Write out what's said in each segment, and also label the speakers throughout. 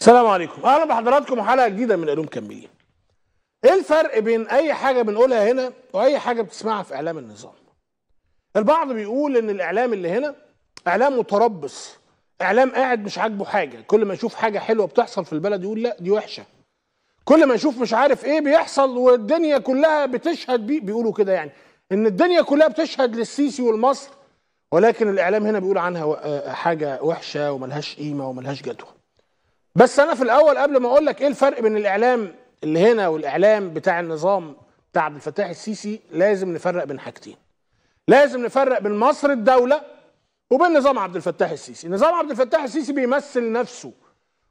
Speaker 1: السلام عليكم اهلا بحضراتكم وحلقه جديده من علوم كميه ايه الفرق بين اي حاجه بنقولها هنا واي حاجه بتسمعها في اعلام النظام البعض بيقول ان الاعلام اللي هنا اعلام متربص اعلام قاعد مش عاجبه حاجه كل ما يشوف حاجه حلوه بتحصل في البلد يقول لا دي وحشه كل ما يشوف مش عارف ايه بيحصل والدنيا كلها بتشهد بيه بيقولوا كده يعني ان الدنيا كلها بتشهد للسيسي والمصر ولكن الاعلام هنا بيقول عنها آه، حاجه وحشه وملهاش قيمه وملهاش جدوى بس انا في الاول قبل ما اقول لك ايه الفرق بين الاعلام اللي هنا والاعلام بتاع النظام بتاع عبد الفتاح السيسي لازم نفرق بين حاجتين لازم نفرق بين مصر الدوله وبين نظام عبد الفتاح السيسي نظام عبد الفتاح السيسي بيمثل نفسه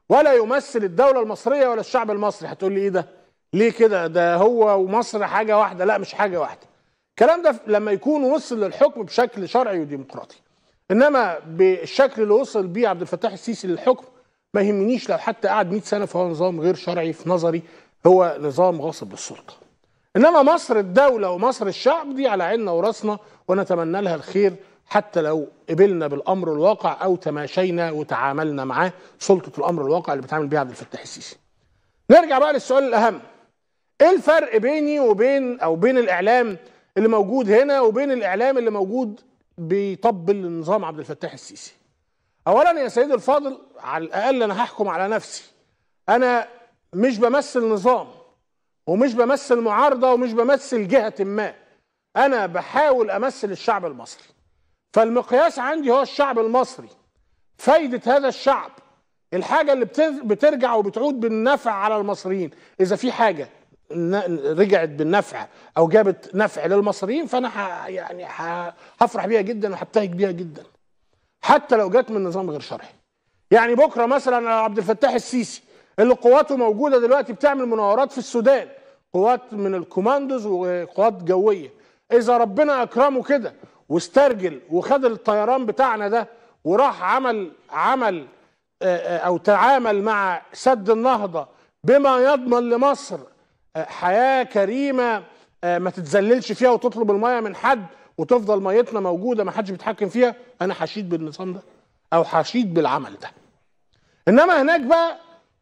Speaker 1: ولا يمثل الدوله المصريه ولا الشعب المصري هتقول لي ايه ده ليه كده ده هو ومصر حاجه واحده لا مش حاجه واحده الكلام ده لما يكون وصل للحكم بشكل شرعي وديمقراطي انما بالشكل اللي وصل بيه عبد الفتاح السيسي للحكم ما يهمنيش لو حتى قعد 100 سنه فهو نظام غير شرعي في نظري هو نظام غاصب للسلطه انما مصر الدوله ومصر الشعب دي على عيننا وراسنا ونتمنى لها الخير حتى لو قبلنا بالامر الواقع او تماشينا وتعاملنا معاه سلطه الامر الواقع اللي بتعامل بيها عبد الفتاح السيسي. نرجع بقى للسؤال الاهم. ايه الفرق بيني وبين او بين الاعلام اللي موجود هنا وبين الاعلام اللي موجود بيطبل لنظام عبد الفتاح السيسي؟ اولا يا سيدي الفاضل على الاقل انا هحكم على نفسي انا مش بمثل نظام ومش بمثل معارضه ومش بمثل جهه ما انا بحاول امثل الشعب المصري فالمقياس عندي هو الشعب المصري فايده هذا الشعب الحاجه اللي بترجع وبتعود بالنفع على المصريين اذا في حاجه رجعت بالنفع او جابت نفع للمصريين فانا يعني هفرح بيها جدا وهبتهج بيها جدا حتى لو جت من نظام غير شرعي يعني بكره مثلا عبد الفتاح السيسي اللي قواته موجوده دلوقتي بتعمل مناورات في السودان قوات من الكوماندوز وقوات جويه اذا ربنا اكرمه كده واسترجل وخد الطيران بتاعنا ده وراح عمل عمل آه، آه، او تعامل مع سد النهضه بما يضمن لمصر آه، حياه كريمه ما تتذللش فيها وتطلب المايه من حد وتفضل ميتنا موجوده ما حدش بيتحكم فيها انا حشيد بالنظام ده او حشيد بالعمل ده انما هناك بقى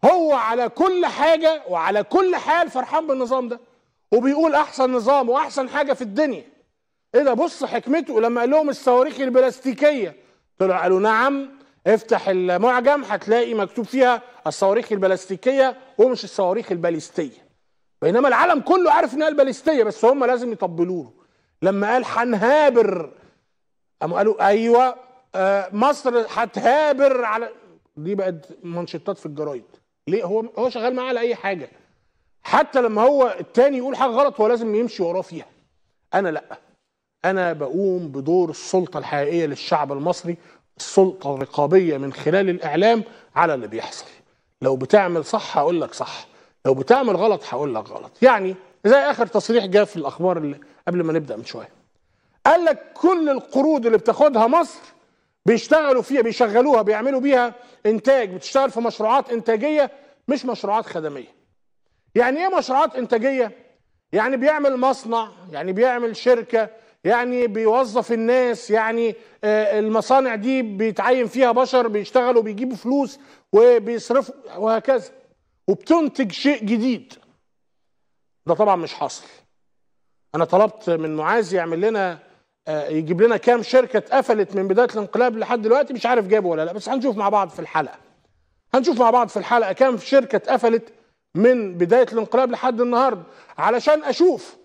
Speaker 1: هو على كل حاجه وعلى كل حال فرحان بالنظام ده وبيقول احسن نظام واحسن حاجه في الدنيا ايه ده بص حكمته لما قال لهم الصواريخ البلاستيكيه طلعوا قالوا نعم افتح المعجم هتلاقي مكتوب فيها الصواريخ البلاستيكيه ومش الصواريخ الباليستيه بينما العالم كله عارف انها الباليستيه بس هم لازم يطبلوا له لما قال حنهابر قاموا قالوا ايوه آه مصر هتهابر على دي بقت منشطات في الجرايد ليه هو هو شغال معاه على اي حاجه حتى لما هو التاني يقول حاجه غلط هو لازم يمشي وراه فيها انا لا انا بقوم بدور السلطه الحقيقيه للشعب المصري السلطه الرقابيه من خلال الاعلام على اللي بيحصل لو بتعمل صح هقول لك صح لو بتعمل غلط هقول لك غلط يعني زي اخر تصريح جاء في الاخبار اللي قبل ما نبدا من شويه قال لك كل القروض اللي بتاخدها مصر بيشتغلوا فيها بيشغلوها بيعملوا بيها انتاج بتشتغل في مشروعات انتاجيه مش مشروعات خدميه يعني ايه مشروعات انتاجيه يعني بيعمل مصنع يعني بيعمل شركه يعني بيوظف الناس يعني آه، المصانع دي بيتعين فيها بشر بيشتغلوا بيجيبوا فلوس وبيصرفوا وهكذا وبتنتج شيء جديد ده طبعا مش حاصل انا طلبت من معاذ يعمل لنا آه، يجيب لنا كام شركه اتقفلت من بدايه الانقلاب لحد دلوقتي مش عارف جابه ولا لا بس هنشوف مع بعض في الحلقه هنشوف مع بعض في الحلقه كام شركه اتقفلت من بدايه الانقلاب لحد النهارده علشان اشوف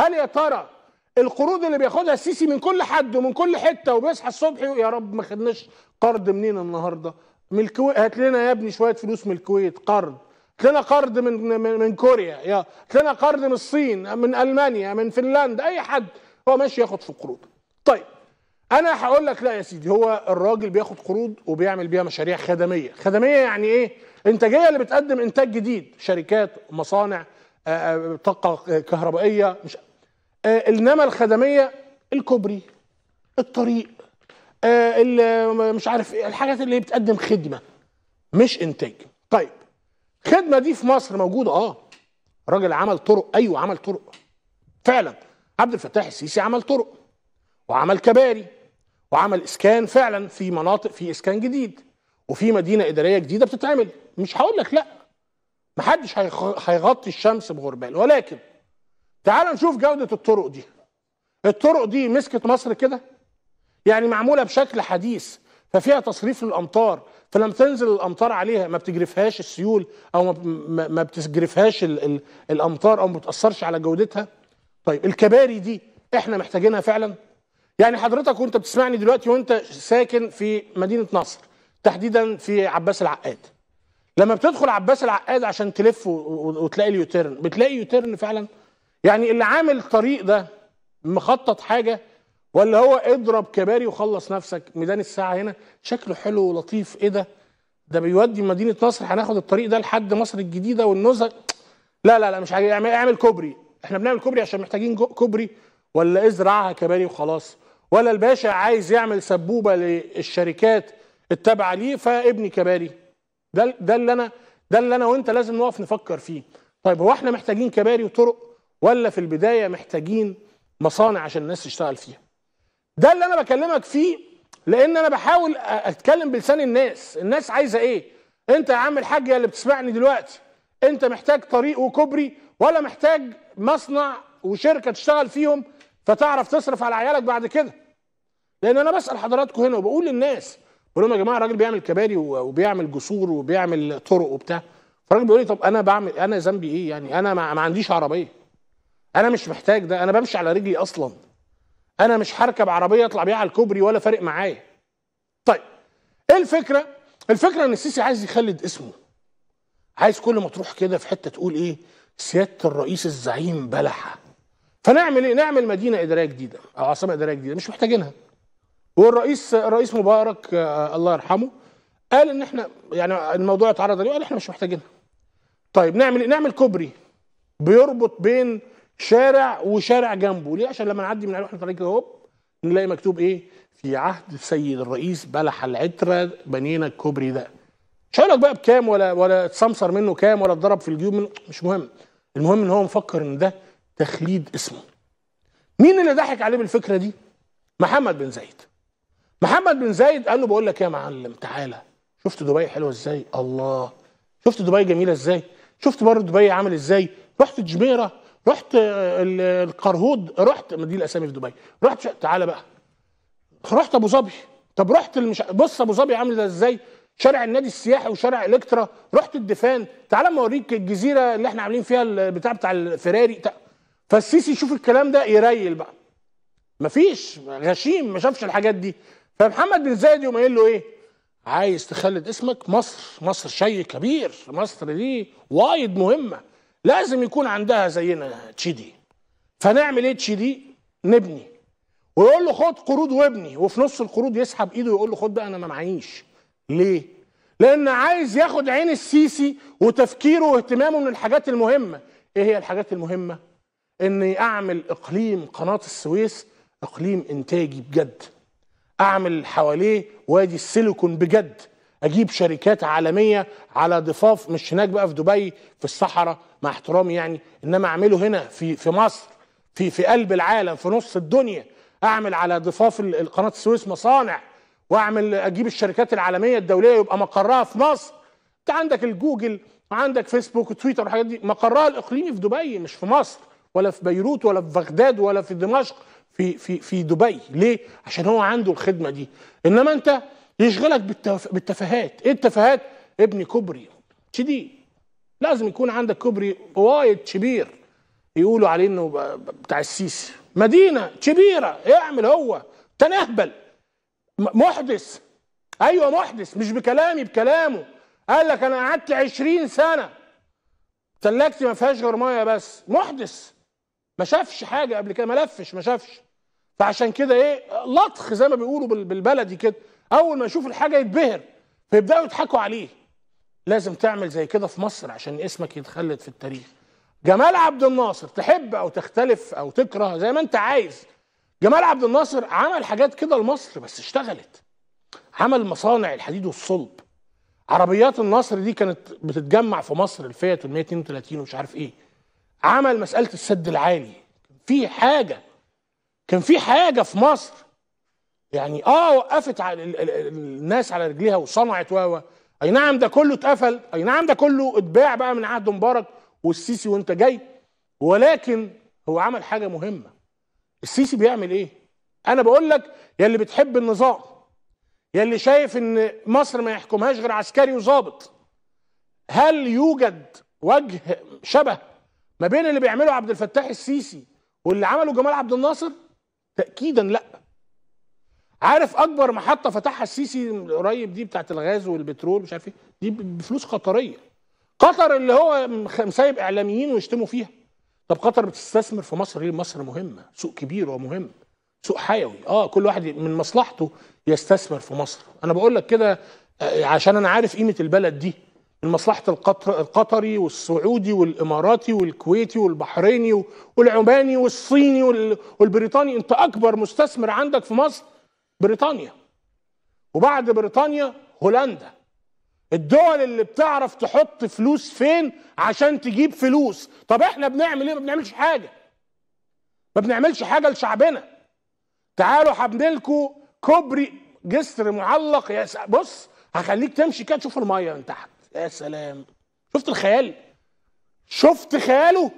Speaker 1: هل يا ترى القروض اللي بياخدها السيسي من كل حد ومن كل حته وبيصحى الصبح يا رب ما خدناش قرض منين النهارده من الكويت هات لنا يا ابني شويه فلوس من الكويت قرض لنا قرض من من كوريا يا لنا قرض من الصين من المانيا من فنلندا اي حد هو ماشي ياخد في قروض طيب انا هقول لك لا يا سيدي هو الراجل بياخد قروض وبيعمل بيها مشاريع خدميه خدميه يعني ايه انتاجيه اللي بتقدم انتاج جديد شركات مصانع آه، آه، طاقه آه، كهربائيه مش انما الخدميه الكوبري الطريق مش عارف ايه الحاجات اللي بتقدم خدمه مش انتاج الخدمه دي في مصر موجوده اه راجل عمل طرق ايوه عمل طرق فعلا عبد الفتاح السيسي عمل طرق وعمل كباري وعمل اسكان فعلا في مناطق في اسكان جديد وفي مدينه اداريه جديده بتتعمل مش هقول لك لا محدش هيغطي الشمس بغربال ولكن تعال نشوف جوده الطرق دي الطرق دي مسكت مصر كده يعني معموله بشكل حديث ففيها تصريف للامطار فلما تنزل الامطار عليها ما بتجرفهاش السيول او ما بتجرفهاش ال ال الامطار او ما بتاثرش على جودتها طيب الكباري دي احنا محتاجينها فعلا يعني حضرتك وانت بتسمعني دلوقتي وانت ساكن في مدينه نصر تحديدا في عباس العقاد لما بتدخل عباس العقاد عشان تلف وتلاقي اليوتيرن بتلاقي يوتيرن فعلا يعني اللي عامل الطريق ده مخطط حاجه ولا هو اضرب كباري وخلص نفسك ميدان الساعه هنا شكله حلو ولطيف ايه ده ده بيودي مدينه نصر هناخد الطريق ده لحد مصر الجديده والنزهه لا لا لا مش عاجب اعمل, اعمل كوبري احنا بنعمل كوبري عشان محتاجين كوبري ولا ازرعها كباري وخلاص ولا الباشا عايز يعمل سبوبه للشركات التابعه ليه فابني كباري ده ده اللي انا ده اللي انا وانت لازم نقف نفكر فيه طيب هو احنا محتاجين كباري وطرق ولا في البدايه محتاجين مصانع عشان الناس تشتغل فيها ده اللي انا بكلمك فيه لان انا بحاول اتكلم بلسان الناس الناس عايزه ايه انت يا عم الحاج اللي بتسمعني دلوقتي انت محتاج طريق وكوبري ولا محتاج مصنع وشركه تشتغل فيهم فتعرف تصرف على عيالك بعد كده لان انا بسال حضراتكم هنا وبقول للناس بقول لهم يا جماعه الراجل بيعمل كباري وبيعمل جسور وبيعمل طرق وبتاع فالراجل بيقول لي طب انا بعمل انا ذنبي ايه يعني انا ما عنديش عربيه انا مش محتاج ده انا بمشي على رجلي اصلا انا مش هركب عربيه اطلع بيها على الكوبري ولا فارق معايا طيب ايه الفكره الفكره ان السيسي عايز يخلد اسمه عايز كل ما تروح كده في حته تقول ايه سياده الرئيس الزعيم بلحه فنعمل ايه نعمل مدينه اداريه جديده او عاصمه اداريه جديده مش محتاجينها والرئيس الرئيس مبارك آه الله يرحمه قال ان احنا يعني الموضوع اتعرض عليه قال احنا مش محتاجينها طيب نعمل ايه نعمل كوبري بيربط بين شارع وشارع جنبه ليه عشان لما نعدي من عليه واحنا طالعين كده هوب نلاقي مكتوب ايه في عهد السيد الرئيس بلح العترة بنينا الكوبري ده مش هقول لك بقى بكام ولا ولا اتسمسر منه كام ولا اتضرب في الجيوب منه مش مهم المهم ان هو مفكر ان ده تخليد اسمه مين اللي ضحك عليه بالفكره دي محمد بن زايد محمد بن زايد قال له بقول لك يا معلم تعالى شفت دبي حلوه ازاي الله شفت دبي جميله ازاي شفت بره دبي عامل ازاي رحت الجميره رحت القرهود رحت ما دي الاسامي في دبي رحت تعالى بقى رحت ابو ظبي طب رحت المش... بص ابو ظبي ده ازاي شارع النادي السياحي وشارع الكترا رحت الدفان تعالى ما اوريك الجزيره اللي احنا عاملين فيها البتاع بتاع الفراري فالسيسي يشوف الكلام ده يريل بقى مفيش غشيم ما شافش الحاجات دي فمحمد بن زايد يقوم قايل له ايه عايز تخلد اسمك مصر مصر شيء كبير مصر دي وايد مهمه لازم يكون عندها زينا تشيدي فنعمل ايه تشيدي نبني ويقول له خد قروض وابني وفي نص القروض يسحب ايده ويقول له خد بقى انا ما معيش ليه لان عايز ياخد عين السيسي وتفكيره واهتمامه من الحاجات المهمه ايه هي الحاجات المهمه اني اعمل اقليم قناه السويس اقليم انتاجي بجد اعمل حواليه وادي السيليكون بجد اجيب شركات عالميه على ضفاف مش هناك بقى في دبي في الصحراء مع احترامي يعني انما اعمله هنا في في مصر في في قلب العالم في نص الدنيا اعمل على ضفاف قناه السويس مصانع واعمل اجيب الشركات العالميه الدوليه يبقى مقرها في مصر انت عندك الجوجل وعندك فيسبوك وتويتر والحاجات دي مقرها الاقليمي في دبي مش في مصر ولا في بيروت ولا في بغداد ولا في دمشق في في في دبي ليه عشان هو عنده الخدمه دي انما انت يشغلك بالتف... بالتفاهات ايه التفاهات ابني كوبري شديد لازم يكون عندك كوبري وايد كبير يقولوا عليه انه بتاع السيسي مدينه كبيره يعمل هو تنهبل محدث ايوه محدث مش بكلامي بكلامه قال لك انا قعدت 20 سنه ثلاجتي ما فيهاش غير ميه بس محدث ما شافش حاجه قبل كده ما لفش ما شافش فعشان كده ايه لطخ زي ما بيقولوا بالبلدي كده اول ما يشوف الحاجه يتبهر فيبداوا يضحكوا عليه لازم تعمل زي كده في مصر عشان اسمك يتخلد في التاريخ جمال عبد الناصر تحب او تختلف او تكره زي ما انت عايز جمال عبد الناصر عمل حاجات كده لمصر بس اشتغلت عمل مصانع الحديد والصلب عربيات النصر دي كانت بتتجمع في مصر الفيات وال 132 ومش عارف ايه عمل مساله السد العالي في حاجه كان في حاجه في مصر يعني اه وقفت على الناس على رجليها وصنعت و اي نعم ده كله اتقفل اي نعم ده كله اتباع بقى من عهد مبارك والسيسي وانت جاي ولكن هو عمل حاجه مهمه السيسي بيعمل ايه انا بقول لك يا اللي بتحب النظام يا اللي شايف ان مصر ما يحكمهاش غير عسكري وظابط هل يوجد وجه شبه ما بين اللي بيعمله عبد الفتاح السيسي واللي عمله جمال عبد الناصر تاكيدا لا عارف اكبر محطه فتحها السيسي قريب دي بتاعت الغاز والبترول مش عارف ايه دي بفلوس قطريه قطر اللي هو مسايب اعلاميين ويشتموا فيها طب قطر بتستثمر في مصر ليه مصر مهمه سوق كبير ومهم سوق حيوي اه كل واحد من مصلحته يستثمر في مصر انا بقول لك كده آه، عشان انا عارف قيمه البلد دي من مصلحه القطر القطري والسعودي والاماراتي والكويتي والبحريني والعماني والصيني والبريطاني انت اكبر مستثمر عندك في مصر بريطانيا وبعد بريطانيا هولندا الدول اللي بتعرف تحط فلوس فين عشان تجيب فلوس طب احنا بنعمل ايه ما بنعملش حاجه ما بنعملش حاجه لشعبنا تعالوا هبنلكوا كوبري جسر معلق يا س... بص هخليك تمشي كده تشوف الميه من تحت يا سلام شفت الخيال شفت خياله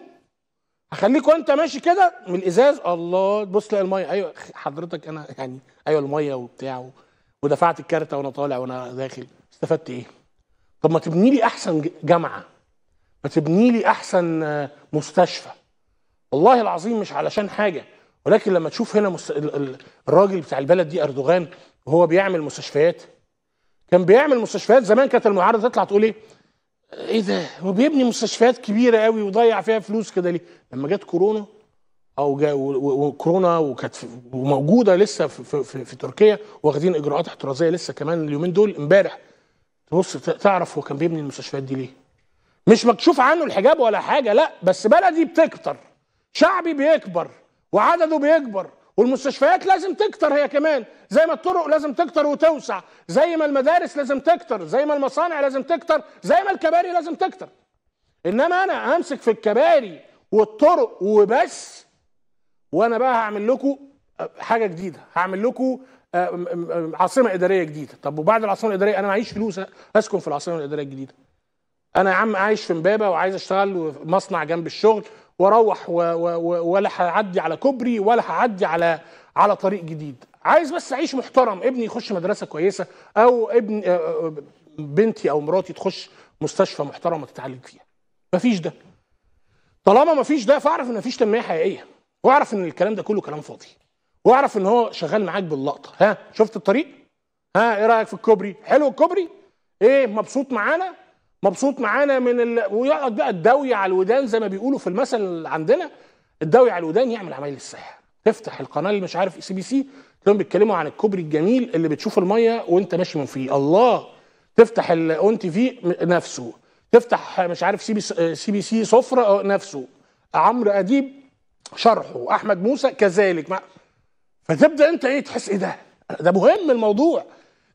Speaker 1: اخليك وانت ماشي كده من الازاز الله تبص تلاقي الميه ايوه حضرتك انا يعني ايوه الميه وبتاع ودفعت الكارته وانا طالع وانا داخل استفدت ايه؟ طب ما تبني لي احسن جامعه ما تبني لي احسن آه، مستشفى والله العظيم مش علشان حاجه ولكن لما تشوف هنا مست... الراجل بتاع البلد دي اردوغان وهو بيعمل مستشفيات كان بيعمل مستشفيات زمان كانت المعارضه تطلع تقول ايه؟ ايه ده هو بيبني مستشفيات كبيره قوي وضيع فيها فلوس كده ليه لما جت كورونا او جا وكورونا وكانت وموجوده لسه في, في, في تركيا واخدين اجراءات احترازيه لسه كمان اليومين دول امبارح تبص تعرف هو كان بيبني المستشفيات دي ليه مش مكشوف عنه الحجاب ولا حاجه لا بس بلدي بتكتر شعبي بيكبر وعدده بيكبر والمستشفيات لازم تكتر هي كمان زي ما الطرق لازم تكتر وتوسع زي ما المدارس لازم تكتر زي ما المصانع لازم تكتر زي ما الكباري لازم تكتر انما انا همسك في الكباري والطرق وبس وانا بقى هعمل لكم آه، حاجه جديده هعمل لكم آه، عاصمه اداريه جديده طب وبعد العاصمه الاداريه انا معيش فلوس آه، اسكن في العاصمه الاداريه الجديده انا يا عم عايش في امبابه وعايز اشتغل مصنع جنب الشغل واروح ولا هعدي على كوبري ولا هعدي على على طريق جديد عايز بس اعيش محترم ابني يخش مدرسه كويسه او ابن بنتي او مراتي تخش مستشفى محترمه تتعالج فيها مفيش ده طالما مفيش ده فاعرف ان مفيش تنميه حقيقيه واعرف ان الكلام ده كله كلام فاضي واعرف ان هو شغال معاك باللقطه ها شفت الطريق ها ايه رايك في الكوبري حلو الكوبري ايه مبسوط معانا مبسوط معانا من ال... ويقعد بقى الدوي على الودان زي ما بيقولوا في المثل عندنا الدوي على الودان يعمل عمايل السحر تفتح القناه اللي مش عارف سي بي سي تلاقيهم بيتكلموا عن الكوبري الجميل اللي بتشوف الميه وانت ماشي من فيه الله تفتح الاون تي في نفسه تفتح مش عارف سي بي سي, بي سي سفره نفسه عمرو اديب شرحه احمد موسى كذلك ما فتبدا انت ايه تحس ايه ده ده مهم الموضوع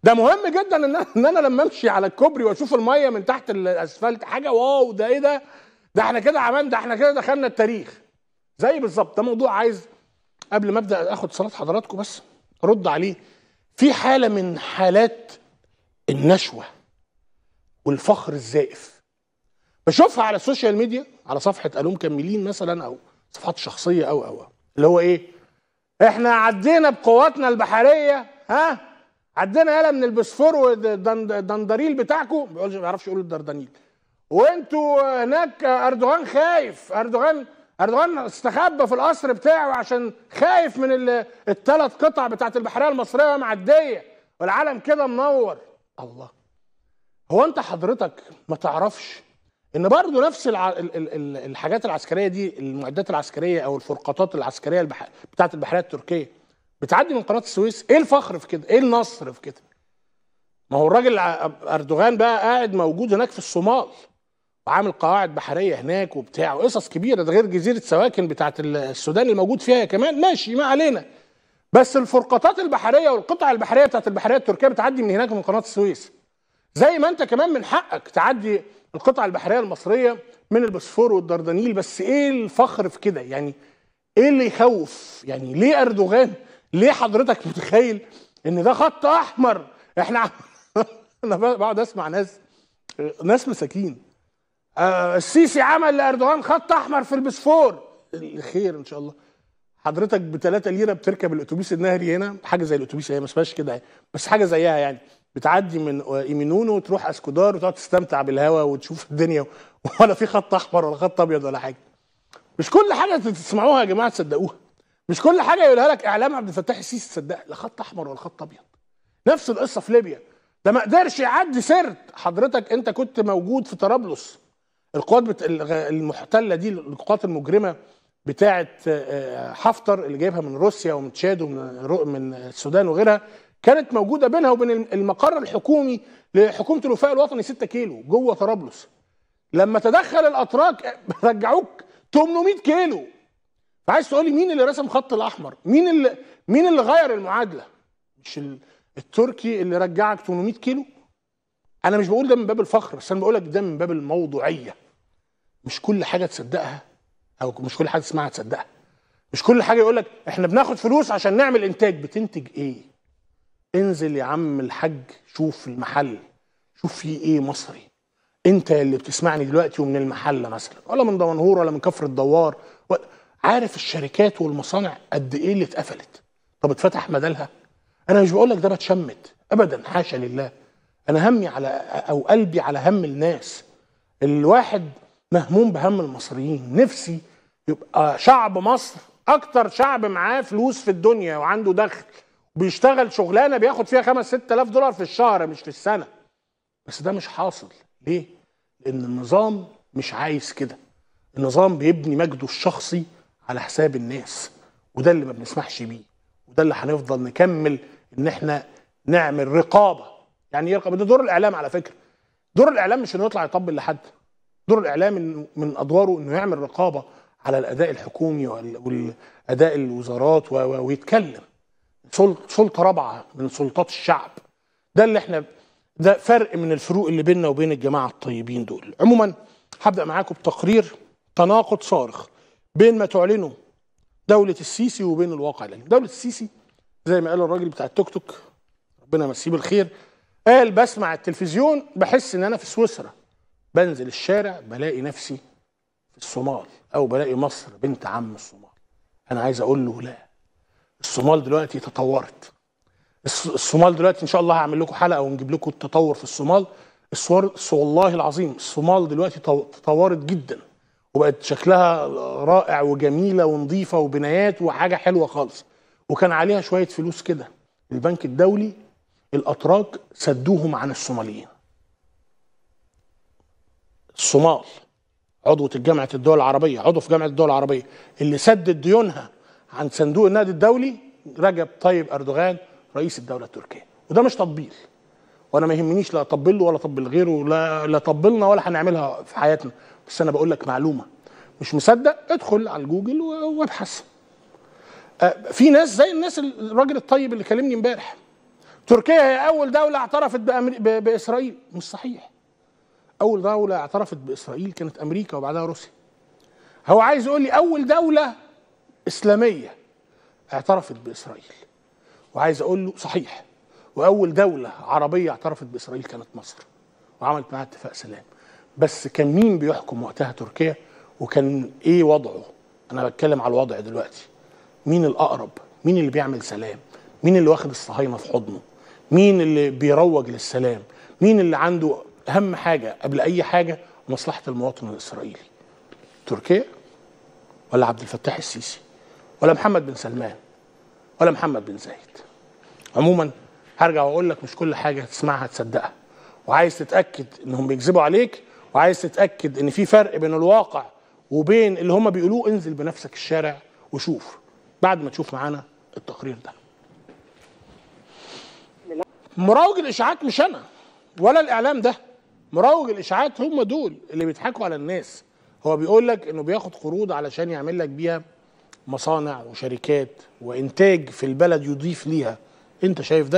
Speaker 1: ده مهم جدا ان انا ان انا لما امشي على الكوبري واشوف الميه من تحت الاسفلت حاجه واو ده ايه ده ده احنا كده عملنا ده احنا كده دخلنا التاريخ زي بالظبط ده موضوع عايز قبل ما ابدا اخد صلاه حضراتكم بس ارد عليه في حاله من حالات النشوه والفخر الزائف بشوفها على السوشيال ميديا على صفحه الوم كملين مثلا او صفحات شخصيه او او اللي هو ايه احنا عدينا بقواتنا البحريه ها عندنا يالا من البسفور والدندريل بتاعكم ما بيعرفش يقول الدردنيل وانتوا هناك اردوغان خايف اردوغان اردوغان استخبى في القصر بتاعه عشان خايف من الثلاث قطع بتاعت البحريه المصريه معديه والعالم كده منور الله هو انت حضرتك ما تعرفش ان برضه نفس الع... الحاجات العسكريه دي المعدات العسكريه او الفرقاطات العسكريه البح... بتاعت البحريه التركيه بتعدي من قناه السويس ايه الفخر في كده ايه النصر في كده ما هو الراجل اردوغان بقى قاعد موجود هناك في الصومال وعامل قواعد بحريه هناك وبتاع وقصص كبيره ده غير جزيره سواكن بتاعت السودان اللي موجود فيها كمان ماشي ما علينا بس الفرقاطات البحريه والقطع البحريه بتاعت البحريه التركيه بتعدي من هناك من قناه السويس زي ما انت كمان من حقك تعدي القطع البحريه المصريه من البوسفور والدردنيل بس ايه الفخر في كده يعني ايه اللي يخوف يعني ليه اردوغان ليه حضرتك متخيل ان ده خط احمر احنا انا بقعد اسمع ناس ناس مساكين آه السيسي عمل لاردوغان خط احمر في البسفور الخير ان شاء الله حضرتك ب 3 ليره بتركب الاتوبيس النهري هنا حاجه زي الاتوبيس هي ما اسمهاش كده يعني، بس حاجه زيها يعني بتعدي من ايمينونو وتروح اسكودار وتقعد تستمتع بالهواء وتشوف الدنيا ولا في خط احمر ولا خط ابيض ولا حاجه مش كل حاجه تسمعوها يا جماعه تصدقوها مش كل حاجه يقولها لك اعلام عبد الفتاح السيسي تصدق لا خط احمر ولا خط ابيض نفس القصه في ليبيا ده ما قدرش يعدي سرت حضرتك انت كنت موجود في طرابلس القوات بت... المحتله دي القوات المجرمه بتاعه آه، آه، حفتر اللي جايبها من روسيا ومن تشاد ومن من السودان وغيرها كانت موجوده بينها وبين المقر الحكومي لحكومه الوفاء الوطني 6 كيلو جوه طرابلس لما تدخل الاتراك رجعوك 800 كيلو عايز تقولي مين اللي رسم خط الاحمر مين اللي مين اللي غير المعادله مش التركي اللي رجعك 800 كيلو انا مش بقول ده من باب الفخر بس انا بقول لك ده من باب الموضوعيه مش كل حاجه تصدقها او مش كل حاجه تسمعها تصدقها مش كل حاجه يقول لك احنا بناخد فلوس عشان نعمل انتاج بتنتج ايه انزل يا عم الحاج شوف المحل شوف فيه ايه مصري انت اللي بتسمعني دلوقتي ومن المحله مثلا ولا من دمنهور ولا من كفر الدوار ولا عارف الشركات والمصانع قد ايه اللي اتقفلت طب اتفتح مدالها انا مش بقول لك ده بتشمت ابدا حاشا لله انا همي على او قلبي على هم الناس الواحد مهموم بهم المصريين نفسي يبقى شعب مصر اكتر شعب معاه فلوس في الدنيا وعنده دخل وبيشتغل شغلانه بياخد فيها 5 6000 دولار في الشهر مش في السنه بس ده مش حاصل ليه لان النظام مش عايز كده النظام بيبني مجده الشخصي على حساب الناس وده اللي ما بنسمحش بيه وده اللي هنفضل نكمل ان احنا نعمل رقابه يعني يرقب إيه ده دور الاعلام على فكره دور الاعلام مش انه يطلع يطبل لحد دور الاعلام من ادواره انه يعمل رقابه على الاداء الحكومي والاداء الوزارات ويتكلم سلطه رابعه من سلطات الشعب ده اللي احنا ده فرق من الفروق اللي بيننا وبين الجماعه الطيبين دول عموما هبدا معاكم بتقرير تناقض صارخ بين ما تعلنه دولة السيسي وبين الواقع العلمي دولة السيسي زي ما قال الراجل بتاع التوك توك ربنا يمسيه بالخير قال بسمع التلفزيون بحس ان انا في سويسرا بنزل الشارع بلاقي نفسي في الصومال او بلاقي مصر بنت عم الصومال انا عايز اقول له لا الصومال دلوقتي تطورت الصومال دلوقتي ان شاء الله هعمل لكم حلقه ونجيب لكم التطور في الصومال الصور والله العظيم الصومال دلوقتي تطورت جدا وبقت شكلها رائع وجميله ونظيفه وبنايات وحاجه حلوه خالص وكان عليها شويه فلوس كده البنك الدولي الاتراك سدوهم عن الصوماليين الصومال عضوة جامعة الدول العربية عضو في جامعة الدول العربية اللي سدت ديونها عن صندوق النقد الدولي رجب طيب أردوغان رئيس الدولة التركية وده مش تطبيل وانا ما يهمنيش لا اطبل له ولا اطبل غيره لا لا طبلنا ولا هنعملها في حياتنا بس انا بقول لك معلومه مش مصدق ادخل على جوجل وابحث أه، في ناس زي الناس الراجل الطيب اللي كلمني امبارح تركيا هي اول دوله اعترفت باسرائيل مش صحيح اول دوله اعترفت باسرائيل كانت امريكا وبعدها روسيا هو عايز يقول لي اول دوله اسلاميه اعترفت باسرائيل وعايز اقول له صحيح واول دوله عربيه اعترفت باسرائيل كانت مصر وعملت معاها اتفاق سلام بس كان مين بيحكم وقتها تركيا وكان ايه وضعه انا بتكلم على الوضع دلوقتي مين الاقرب مين اللي بيعمل سلام مين اللي واخد الصهاينه في حضنه مين اللي بيروج للسلام مين اللي عنده اهم حاجه قبل اي حاجه مصلحه المواطن الاسرائيلي تركيا ولا عبد الفتاح السيسي ولا محمد بن سلمان ولا محمد بن زايد عموما هرجع واقول لك مش كل حاجه هتسمعها تصدقها وعايز تتاكد انهم بيكذبوا عليك وعايز تتاكد ان في فرق بين الواقع وبين اللي هم بيقولوه انزل بنفسك الشارع وشوف بعد ما تشوف معانا التقرير ده مروج الاشاعات مش انا ولا الاعلام ده مروج الاشاعات هم دول اللي بيضحكوا على الناس هو بيقول لك انه بياخد قروض علشان يعمل لك بيها مصانع وشركات وانتاج في البلد يضيف ليها انت شايف ده